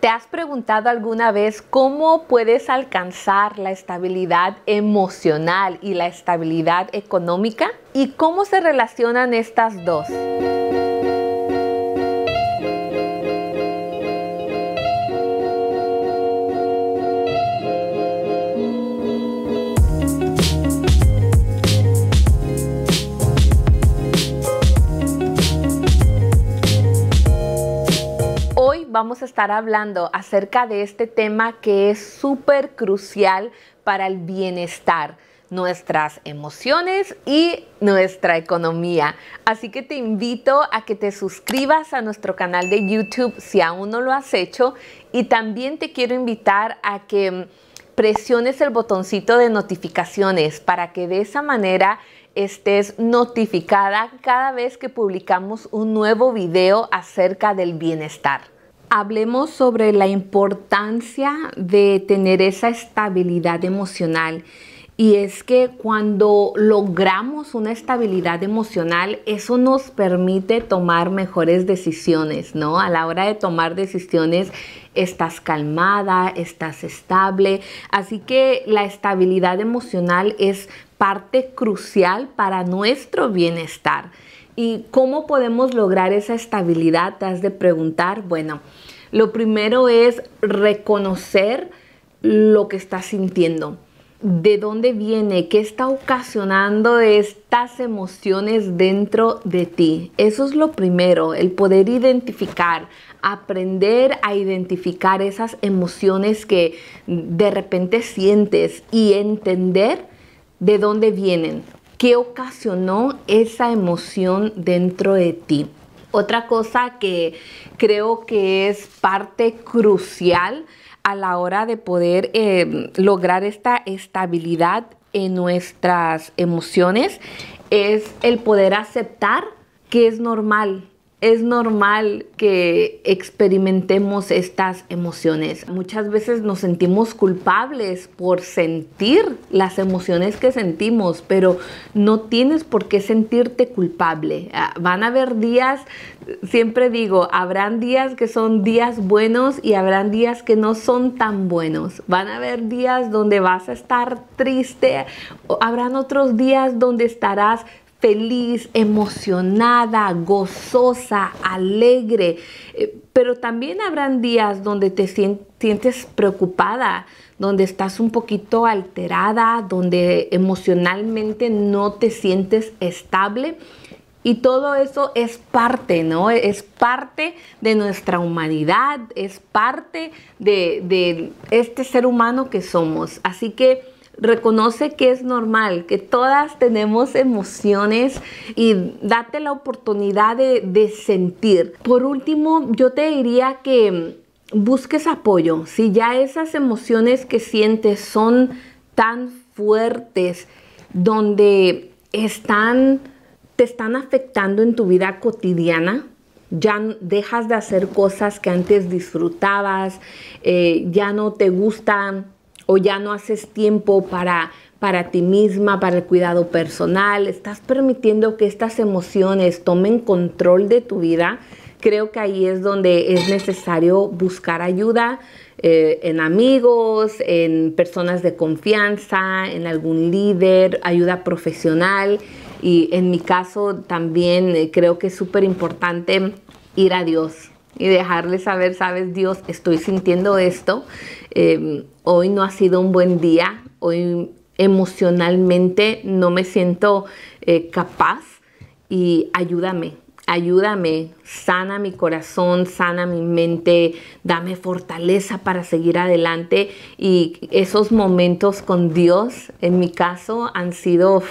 ¿Te has preguntado alguna vez cómo puedes alcanzar la estabilidad emocional y la estabilidad económica? ¿Y cómo se relacionan estas dos? vamos a estar hablando acerca de este tema que es súper crucial para el bienestar nuestras emociones y nuestra economía. Así que te invito a que te suscribas a nuestro canal de YouTube si aún no lo has hecho y también te quiero invitar a que presiones el botoncito de notificaciones para que de esa manera estés notificada cada vez que publicamos un nuevo video acerca del bienestar hablemos sobre la importancia de tener esa estabilidad emocional. Y es que cuando logramos una estabilidad emocional, eso nos permite tomar mejores decisiones, ¿no? A la hora de tomar decisiones, estás calmada, estás estable. Así que la estabilidad emocional es parte crucial para nuestro bienestar. ¿Y cómo podemos lograr esa estabilidad? Te has de preguntar. Bueno, lo primero es reconocer lo que estás sintiendo. ¿De dónde viene? ¿Qué está ocasionando estas emociones dentro de ti? Eso es lo primero, el poder identificar, aprender a identificar esas emociones que de repente sientes y entender de dónde vienen qué ocasionó esa emoción dentro de ti. Otra cosa que creo que es parte crucial a la hora de poder eh, lograr esta estabilidad en nuestras emociones es el poder aceptar que es normal es normal que experimentemos estas emociones. Muchas veces nos sentimos culpables por sentir las emociones que sentimos, pero no tienes por qué sentirte culpable. Ah, van a haber días, siempre digo, habrán días que son días buenos y habrán días que no son tan buenos. Van a haber días donde vas a estar triste, habrán otros días donde estarás feliz, emocionada, gozosa, alegre. Eh, pero también habrán días donde te sientes preocupada, donde estás un poquito alterada, donde emocionalmente no te sientes estable. Y todo eso es parte, ¿no? Es parte de nuestra humanidad, es parte de, de este ser humano que somos. Así que reconoce que es normal, que todas tenemos emociones y date la oportunidad de, sentir. Por último, yo te diría que busques apoyo. Si ya esas emociones que sientes son tan fuertes, donde están, te están afectando en tu vida cotidiana, ya dejas de hacer cosas que antes disfrutabas, eh, ya no te gustan o ya no haces tiempo para para ti misma, para el cuidado personal, estás permitiendo que estas emociones tomen control de tu vida, creo que ahí es donde es necesario buscar ayuda eh, en amigos, en personas de confianza, en algún líder, ayuda profesional y en mi caso también eh, creo que es súper importante ir a Dios y dejarle saber, sabes, Dios, estoy sintiendo esto Em, hoy no ha sido un buen día, hoy emocionalmente no me siento eh, capaz y ayúdame, ayúdame, sana mi corazón, sana mi mente, dame fortaleza para seguir adelante y esos momentos con Dios en mi caso han sido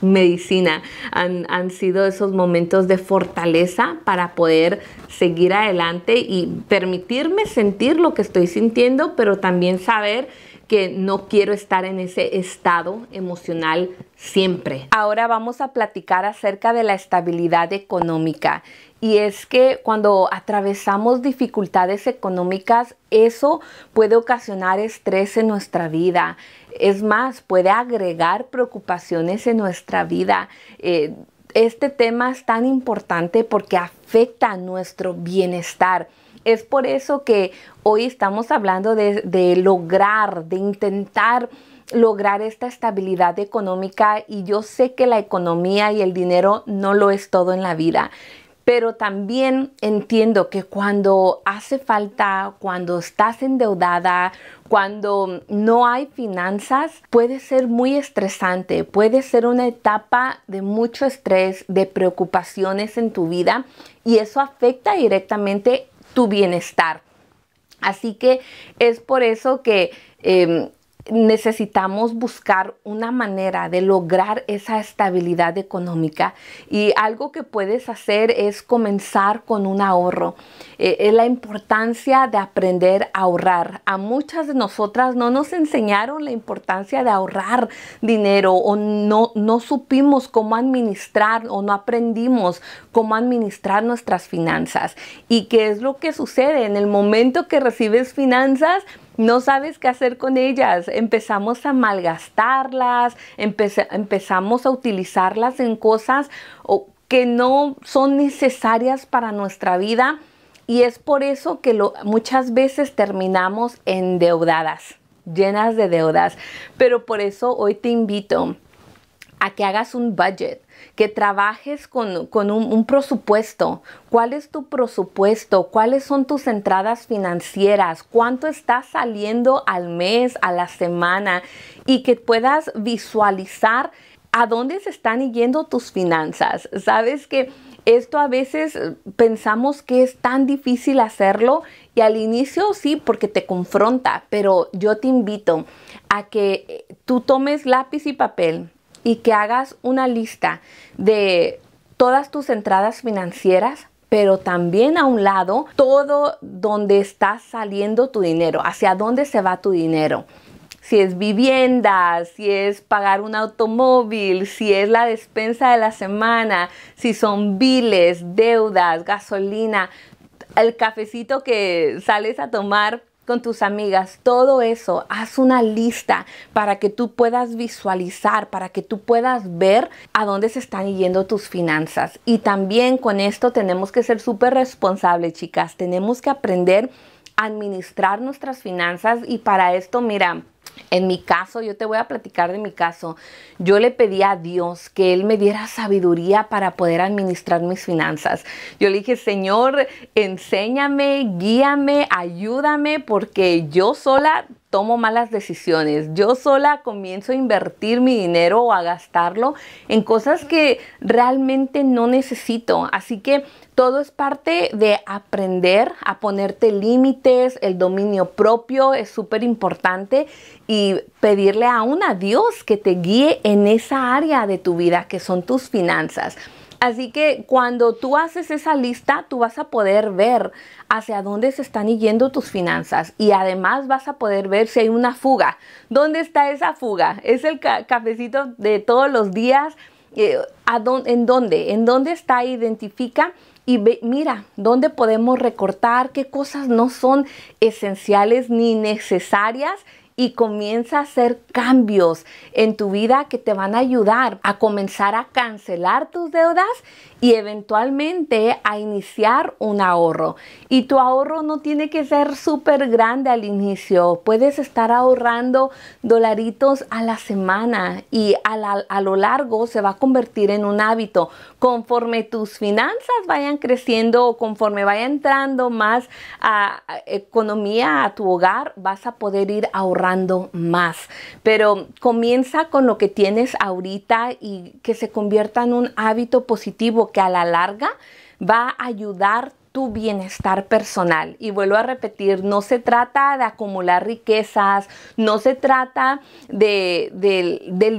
medicina, han, sido esos momentos de fortaleza para poder seguir adelante y permitirme sentir lo que estoy sintiendo, pero también saber que no quiero estar en ese estado emocional siempre. Ahora vamos a platicar acerca de la estabilidad económica. Y es que cuando atravesamos dificultades económicas, eso puede ocasionar estrés en nuestra vida, es más, puede agregar preocupaciones en nuestra vida. Eh, este tema es tan importante porque afecta a nuestro bienestar. Es por eso que hoy estamos hablando de, de lograr, de intentar lograr esta estabilidad económica y yo sé que la economía y el dinero no lo es todo en la vida pero también entiendo que cuando hace falta, cuando estás endeudada, cuando no hay finanzas, puede ser muy estresante, puede ser una etapa de mucho estrés, de preocupaciones en tu vida y eso afecta directamente tu bienestar. Así que es por eso que em, necesitamos buscar una manera de lograr esa estabilidad económica y algo que puedes hacer es comenzar con un ahorro. Eh, es la importancia de aprender a ahorrar. A muchas de nosotras no nos enseñaron la importancia de ahorrar dinero o no, no supimos cómo administrar o no aprendimos cómo administrar nuestras finanzas. ¿Y qué es lo que sucede? En el momento que recibes finanzas, no sabes qué hacer con ellas. Empezamos a malgastarlas, empezamos a utilizarlas en cosas que no son necesarias para nuestra vida y es por eso que lo, muchas veces terminamos endeudadas, llenas de deudas. Pero por eso hoy te invito a que hagas un budget, que trabajes con, un, un, presupuesto. ¿Cuál es tu presupuesto? ¿Cuáles son tus entradas financieras? ¿Cuánto está saliendo al mes, a la semana? Y que puedas visualizar a dónde se están yendo tus finanzas. Sabes que esto a veces eh, pensamos que es tan difícil hacerlo y al inicio sí, porque te confronta, pero yo te invito a que eh, tú tomes lápiz y papel y que hagas una lista de todas tus entradas financieras pero también a un lado todo donde está saliendo tu dinero, hacia dónde se va tu dinero. Si es vivienda, si es pagar un automóvil, si es la despensa de la semana, si son biles, deudas, gasolina, el cafecito que sales a tomar con tus amigas, todo eso, haz una lista para que tú puedas visualizar, para que tú puedas ver a dónde se están yendo tus finanzas. Y también con esto tenemos que ser súper responsables, chicas. Tenemos que aprender a administrar nuestras finanzas y para esto, mira, en mi caso, yo te voy a platicar de mi caso. Yo le pedí a Dios que Él me diera sabiduría para poder administrar mis finanzas. Yo le dije, Señor, enséñame, guíame, ayúdame, porque yo sola tomo malas decisiones. Yo sola comienzo a invertir mi dinero o a gastarlo en cosas que realmente no necesito. Así que todo es parte de aprender a ponerte límites, el dominio propio es súper importante y pedirle aún a Dios que te guíe en esa área de tu vida que son tus finanzas. Así que cuando tú haces esa lista, tú vas a poder ver hacia dónde se están yendo tus finanzas y además vas a poder ver si hay una fuga. ¿Dónde está esa fuga? ¿Es el cafecito de todos los días? Eh, ¿En dónde? ¿En dónde está? Identifica y mira dónde podemos recortar, qué cosas no son esenciales ni necesarias y comienza a hacer cambios en tu vida que te van a ayudar a comenzar a cancelar tus deudas y eventualmente a iniciar un ahorro. Y tu ahorro no tiene que ser súper grande al inicio. Puedes estar ahorrando dolaritos a la semana y a, lo largo se va a convertir en un hábito. Conforme tus finanzas vayan creciendo o conforme vaya entrando más a economía a tu hogar, vas a poder ir ahorrando más. Pero comienza con lo que tienes ahorita y que se convierta en un hábito positivo que a la larga va a ayudar tu bienestar personal. Y vuelvo a repetir, no se trata de acumular riquezas, no se trata del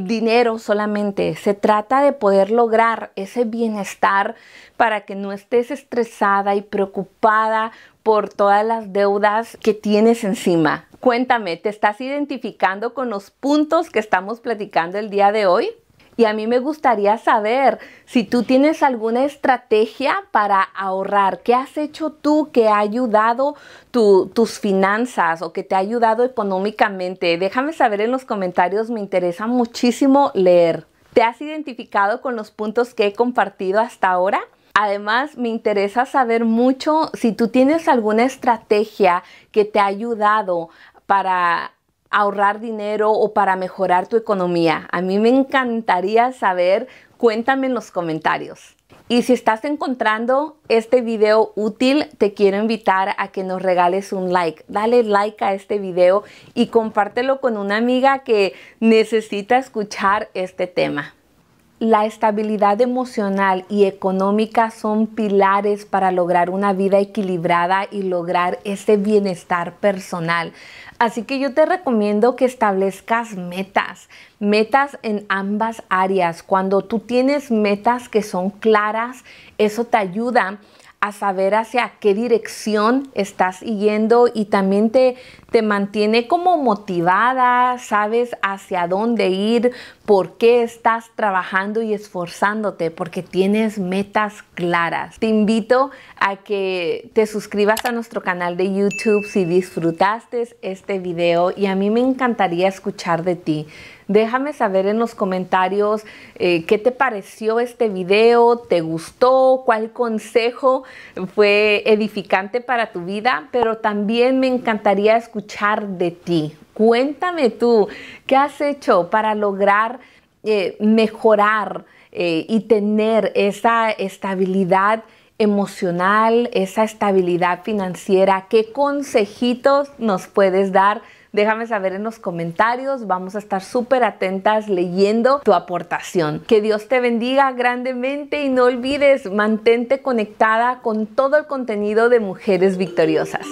dinero solamente, se trata de poder lograr ese bienestar para que no estés estresada y preocupada por todas las deudas que tienes encima. Cuéntame, ¿te estás identificando con los puntos que estamos platicando el día de hoy? Y a mí me gustaría saber si tú tienes alguna estrategia para ahorrar. ¿Qué has hecho tú que ha ayudado tus finanzas o que te ha ayudado económicamente? Déjame saber en los comentarios, me interesa muchísimo leer. ¿Te has identificado con los puntos que he compartido hasta ahora? Además, me interesa saber mucho si tú tienes alguna estrategia que te ha ayudado para ahorrar dinero o para mejorar tu economía? A mí me encantaría saber, cuéntame en los comentarios. Y si estás encontrando este video útil, te quiero invitar a que nos regales un like. Dale like a este video y compártelo con una amiga que necesita escuchar este tema la estabilidad emocional y económica son pilares para lograr una vida equilibrada y lograr ese bienestar personal. Así que yo te recomiendo que establezcas metas, metas en ambas áreas. Cuando tú tienes metas que son claras, eso te ayuda a saber hacia qué dirección estás yendo y también te, te mantiene como motivada, sabes hacia dónde ir, por qué estás trabajando y esforzándote, porque tienes metas claras. Te invito a que te suscribas a nuestro canal de YouTube si disfrutaste este video y a mí me encantaría escuchar de ti. Déjame saber en los comentarios eh, qué te pareció este video, te gustó, cuál consejo fue edificante para tu vida, pero también me encantaría escuchar de ti. Cuéntame tú, ¿qué has hecho para lograr eh, mejorar eh, y tener esa estabilidad? emocional, esa estabilidad financiera, qué consejitos nos puedes dar Déjame saber en los comentarios. Vamos a estar súper atentas leyendo tu aportación. Que Dios te bendiga grandemente y no olvides, mantente conectada con todo el contenido de Mujeres Victoriosas.